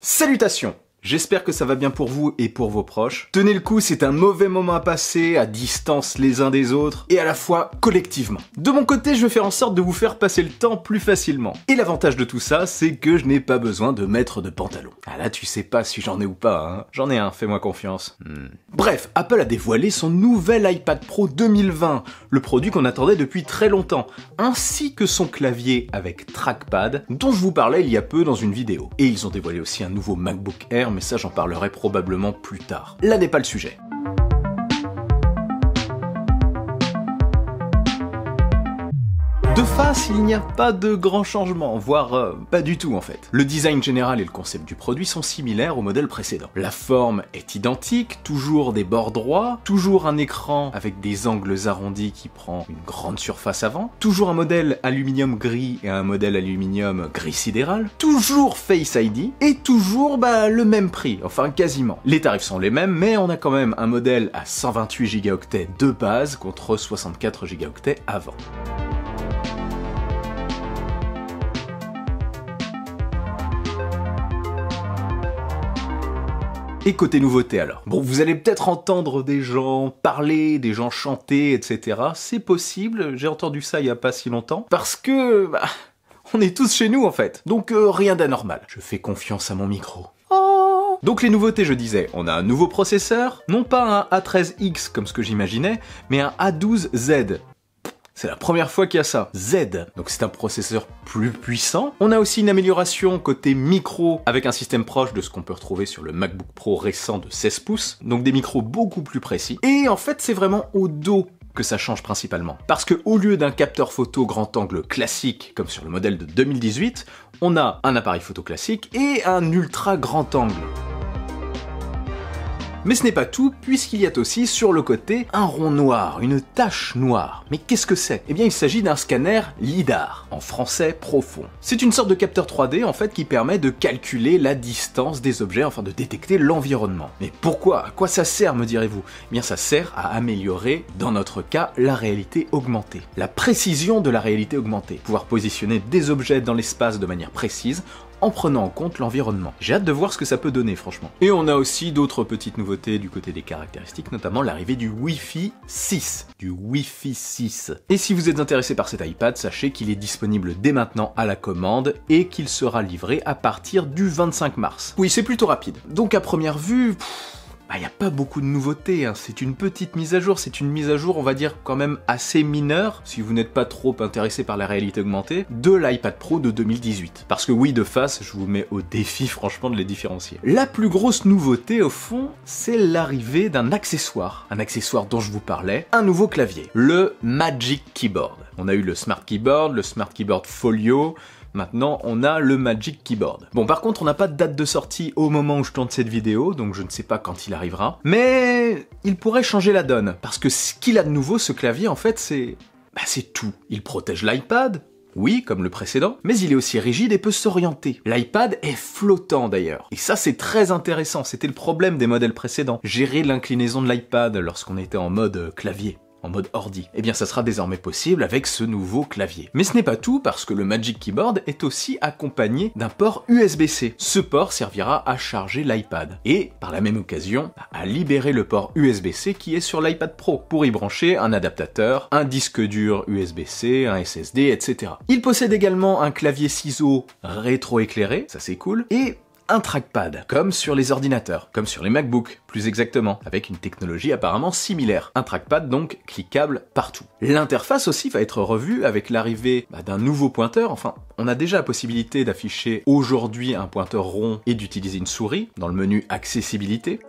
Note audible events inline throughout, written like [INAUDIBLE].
Salutations J'espère que ça va bien pour vous et pour vos proches. Tenez le coup, c'est un mauvais moment à passer, à distance les uns des autres, et à la fois collectivement. De mon côté, je vais faire en sorte de vous faire passer le temps plus facilement. Et l'avantage de tout ça, c'est que je n'ai pas besoin de mettre de pantalon. Ah là, tu sais pas si j'en ai ou pas, hein. J'en ai un, fais-moi confiance. Hmm. Bref, Apple a dévoilé son nouvel iPad Pro 2020, le produit qu'on attendait depuis très longtemps, ainsi que son clavier avec trackpad, dont je vous parlais il y a peu dans une vidéo. Et ils ont dévoilé aussi un nouveau MacBook Air, mais ça j'en parlerai probablement plus tard. Là n'est pas le sujet. De face, il n'y a pas de grands changements, voire euh, pas du tout en fait. Le design général et le concept du produit sont similaires au modèle précédent. La forme est identique, toujours des bords droits, toujours un écran avec des angles arrondis qui prend une grande surface avant, toujours un modèle aluminium gris et un modèle aluminium gris sidéral, toujours Face ID et toujours bah, le même prix, enfin quasiment. Les tarifs sont les mêmes, mais on a quand même un modèle à 128 gigaoctets de base contre 64 gigaoctets avant. côté nouveautés alors. Bon, vous allez peut-être entendre des gens parler, des gens chanter, etc. C'est possible, j'ai entendu ça il n'y a pas si longtemps. Parce que... Bah, on est tous chez nous en fait. Donc euh, rien d'anormal. Je fais confiance à mon micro. Oh. Donc les nouveautés, je disais, on a un nouveau processeur, non pas un A13X comme ce que j'imaginais, mais un A12Z. C'est la première fois qu'il y a ça. Z, donc c'est un processeur plus puissant. On a aussi une amélioration côté micro avec un système proche de ce qu'on peut retrouver sur le MacBook Pro récent de 16 pouces, donc des micros beaucoup plus précis. Et en fait, c'est vraiment au dos que ça change principalement. Parce que au lieu d'un capteur photo grand angle classique comme sur le modèle de 2018, on a un appareil photo classique et un ultra grand angle. Mais ce n'est pas tout, puisqu'il y a aussi sur le côté un rond noir, une tache noire. Mais qu'est-ce que c'est Eh bien il s'agit d'un scanner LIDAR, en français profond. C'est une sorte de capteur 3D en fait qui permet de calculer la distance des objets, enfin de détecter l'environnement. Mais pourquoi À quoi ça sert me direz-vous Eh bien ça sert à améliorer, dans notre cas, la réalité augmentée. La précision de la réalité augmentée. Pouvoir positionner des objets dans l'espace de manière précise en prenant en compte l'environnement. J'ai hâte de voir ce que ça peut donner franchement. Et on a aussi d'autres petites nouveautés du côté des caractéristiques, notamment l'arrivée du Wi-Fi 6. Du Wi-Fi 6. Et si vous êtes intéressé par cet iPad, sachez qu'il est disponible dès maintenant à la commande et qu'il sera livré à partir du 25 mars. Oui, c'est plutôt rapide. Donc à première vue il bah, n'y a pas beaucoup de nouveautés. Hein. C'est une petite mise à jour, c'est une mise à jour, on va dire, quand même assez mineure, si vous n'êtes pas trop intéressé par la réalité augmentée, de l'iPad Pro de 2018. Parce que oui, de face, je vous mets au défi, [LAUGHS] franchement, de les différencier. La plus grosse nouveauté, au fond, c'est l'arrivée d'un accessoire. Un accessoire dont je vous parlais, un nouveau clavier, le Magic Keyboard. On a eu le Smart Keyboard, le Smart Keyboard Folio, Maintenant, on a le Magic Keyboard. Bon, par contre, on n'a pas de date de sortie au moment où je tourne cette vidéo, donc je ne sais pas quand il arrivera. Mais il pourrait changer la donne, parce que ce qu'il a de nouveau, ce clavier, en fait, c'est... Bah, c'est tout. Il protège l'iPad, oui, comme le précédent, mais il est aussi rigide et peut s'orienter. L'iPad est flottant d'ailleurs. Et ça c'est très intéressant, c'était le problème des modèles précédents. Gérer l'inclinaison de l'iPad lorsqu'on était en mode euh, clavier en mode ordi. Eh bien ça sera désormais possible avec ce nouveau clavier. Mais ce n'est pas tout parce que le Magic Keyboard est aussi accompagné d'un port USB-C. Ce port servira à charger l'iPad et par la même occasion à libérer le port USB-C qui est sur l'iPad Pro pour y brancher un adaptateur, un disque dur USB-C, un SSD, etc. Il possède également un clavier ciseau éclairé ça c'est cool, et un trackpad, comme sur les ordinateurs, comme sur les MacBooks plus exactement, avec une technologie apparemment similaire. Un trackpad donc cliquable partout. L'interface aussi va être revue avec l'arrivée bah, d'un nouveau pointeur, enfin on a déjà la possibilité d'afficher aujourd'hui un pointeur rond et d'utiliser une souris dans le menu accessibilité.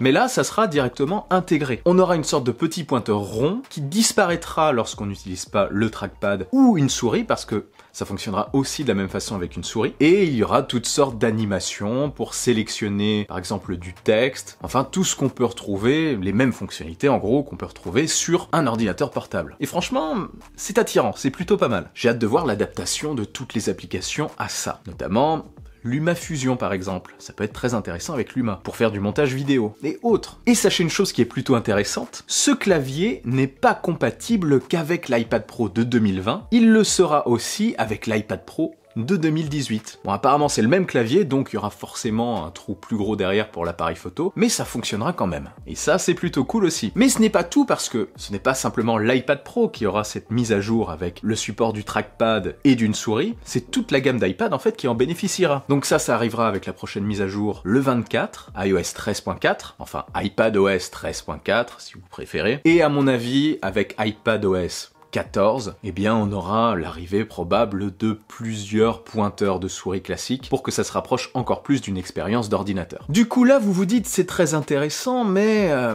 mais là, ça sera directement intégré. On aura une sorte de petit pointeur rond qui disparaîtra lorsqu'on n'utilise pas le trackpad ou une souris, parce que ça fonctionnera aussi de la même façon avec une souris. Et il y aura toutes sortes d'animations pour sélectionner, par exemple, du texte. Enfin, tout ce qu'on peut retrouver, les mêmes fonctionnalités, en gros, qu'on peut retrouver sur un ordinateur portable. Et franchement, c'est attirant, c'est plutôt pas mal. J'ai hâte de voir l'adaptation de toutes les applications à ça. Notamment, Luma Fusion par exemple, ça peut être très intéressant avec Luma, pour faire du montage vidéo, et autres. Et sachez une chose qui est plutôt intéressante, ce clavier n'est pas compatible qu'avec l'iPad Pro de 2020, il le sera aussi avec l'iPad Pro de 2018. Bon, apparemment c'est le même clavier, donc il y aura forcément un trou plus gros derrière pour l'appareil photo, mais ça fonctionnera quand même. Et ça, c'est plutôt cool aussi. Mais ce n'est pas tout parce que ce n'est pas simplement l'iPad Pro qui aura cette mise à jour avec le support du trackpad et d'une souris, c'est toute la gamme d'iPad en fait qui en bénéficiera. Donc ça, ça arrivera avec la prochaine mise à jour le 24, iOS 13.4, enfin iPadOS 13.4 si vous préférez, et à mon avis avec iPadOS 14, eh bien on aura l'arrivée probable de plusieurs pointeurs de souris classiques pour que ça se rapproche encore plus d'une expérience d'ordinateur. Du coup là vous vous dites c'est très intéressant mais euh,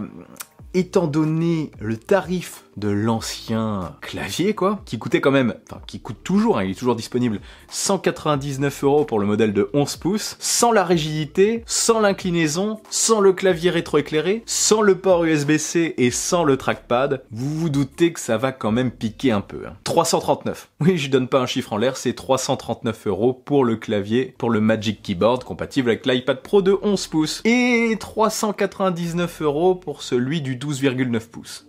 étant donné le tarif de l'ancien clavier, quoi, qui coûtait quand même, enfin, qui coûte toujours, hein, il est toujours disponible, 199 euros pour le modèle de 11 pouces, sans la rigidité, sans l'inclinaison, sans le clavier rétroéclairé, sans le port USB-C et sans le trackpad. Vous vous doutez que ça va quand même piquer un peu. 339. Hein. [LAUGHS] Oui, je donne pas un chiffre en l'air, c'est 339 euros pour le clavier, pour le Magic Keyboard compatible avec l'iPad Pro de 11 pouces. Et 399 euros pour celui du 12,9 pouces.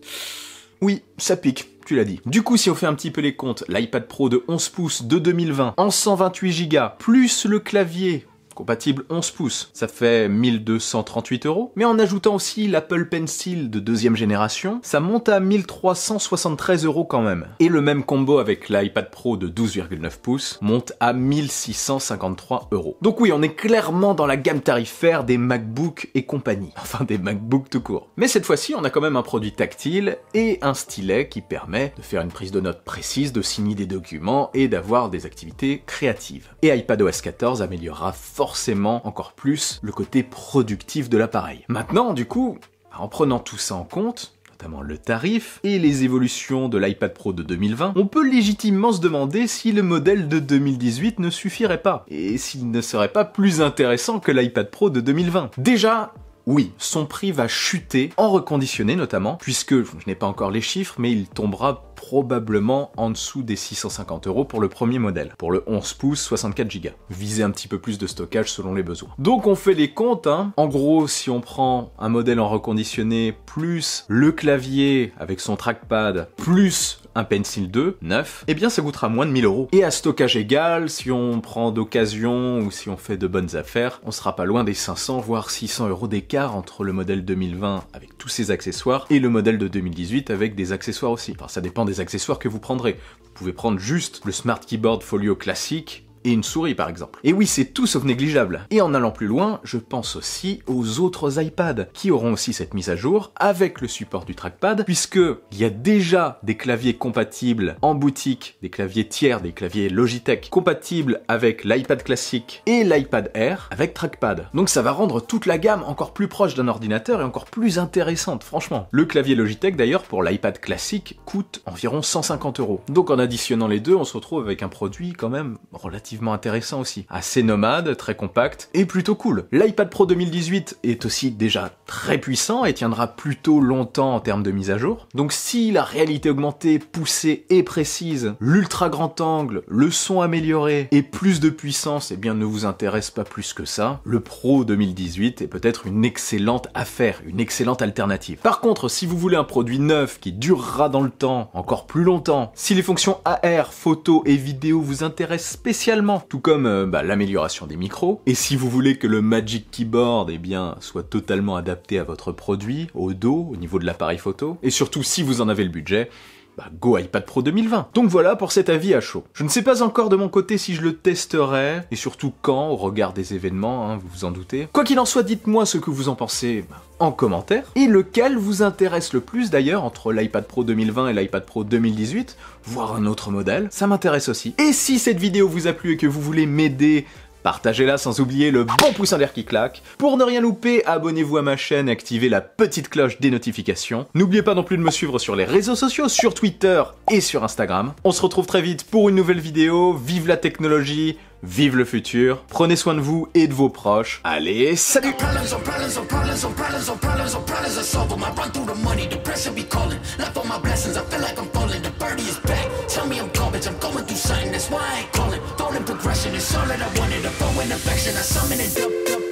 Oui, ça pique. Tu l'as dit. Du coup, si on fait un petit peu les comptes, l'iPad Pro de 11 pouces de 2020 en 128 Go, plus le clavier compatible 11 pouces. Ça fait 1238 euros. Mais en ajoutant aussi l'Apple Pencil de deuxième génération, ça monte à 1373 euros quand même. Et le même combo avec l'iPad Pro de 12,9 pouces monte à 1653 euros. Donc oui, on est clairement dans la gamme tarifaire des MacBook et compagnie. [LAUGHS] Enfin, des MacBook tout court. Mais cette fois-ci, on a quand même un produit tactile et un stylet qui permet de faire une prise de notes précise, de signer des documents et d'avoir des activités créatives. Et iPadOS 14 améliorera fortement forcément encore plus le côté productif de l'appareil. Maintenant, du coup, en prenant tout ça en compte, notamment le tarif, et les évolutions de l'iPad Pro de 2020, on peut légitimement se demander si le modèle de 2018 ne suffirait pas, et s'il ne serait pas plus intéressant que l'iPad Pro de 2020. Déjà, oui, son prix va chuter, en reconditionné notamment, puisque je n'ai pas encore les chiffres, mais il tombera probablement en dessous des 650 euros pour le premier modèle, pour le 11 pouces 64 Go. Visez un petit peu plus de stockage selon les besoins. Donc on fait les comptes, hein. en gros si on prend un modèle en reconditionné plus le clavier avec son trackpad plus un Pencil 2 neuf, eh bien ça coûtera moins de 1000 euros. Et à stockage égal, si on prend d'occasion ou si on fait de bonnes affaires, on sera pas loin des 500 voire 600 euros d'écart entre le modèle 2020 avec tous ses accessoires et le modèle de 2018 avec des accessoires aussi. Enfin, ça dépend des accessoires que vous prendrez. Vous pouvez prendre juste le Smart Keyboard Folio classique et une souris par exemple. Et oui, c'est tout sauf négligeable. Et en allant plus loin, je pense aussi aux autres iPads, qui auront aussi cette mise à jour avec le support du trackpad, puisque il y a déjà des claviers compatibles en boutique, des claviers tiers, des claviers Logitech, compatibles avec l'iPad classique et l'iPad Air avec trackpad. Donc ça va rendre toute la gamme encore plus proche d'un ordinateur et encore plus intéressante, franchement. Le clavier Logitech d'ailleurs pour l'iPad classique coûte environ 150 euros. Donc en additionnant les deux, on se retrouve avec un produit quand même relativement intéressant aussi. Assez nomade, très compact, et plutôt cool. L'iPad Pro 2018 est aussi déjà très puissant et tiendra plutôt longtemps en termes de mise à jour. Donc si la réalité augmentée, poussée et précise, l'ultra grand angle, le son amélioré et plus de puissance, et eh bien ne vous intéresse pas plus que ça, le Pro 2018 est peut-être une excellente affaire, une excellente alternative. Par contre, si vous voulez un produit neuf qui durera dans le temps, encore plus longtemps, si les fonctions AR, photo et vidéo vous intéressent spécialement, tout comme euh, bah, l'amélioration des micros. Et si vous voulez que le Magic Keyboard eh bien, soit totalement adapté à votre produit, au dos, au niveau de l'appareil photo, et surtout si vous en avez le budget, bah, go iPad Pro 2020. Donc voilà pour cet avis à chaud. Je ne sais pas encore de mon côté si je le testerai, et surtout quand, au regard des événements, hein, vous vous en doutez. Quoi qu'il en soit, dites-moi ce que vous en pensez bah, en commentaire, et lequel vous intéresse le plus d'ailleurs entre l'iPad Pro 2020 et l'iPad Pro 2018, voire un autre modèle, ça m'intéresse aussi. Et si cette vidéo vous a plu et que vous voulez m'aider Partagez-la sans oublier le bon pouce en l'air qui claque. Pour ne rien louper, abonnez-vous à ma chaîne et activez la petite cloche des notifications. N'oubliez pas non plus de me suivre sur les réseaux sociaux, sur Twitter et sur Instagram. On se retrouve très vite pour une nouvelle vidéo. Vive la technologie, vive le futur. Prenez soin de vous et de vos proches. Allez, salut progression. is all that I wanted, a foe in affection. I summon it up.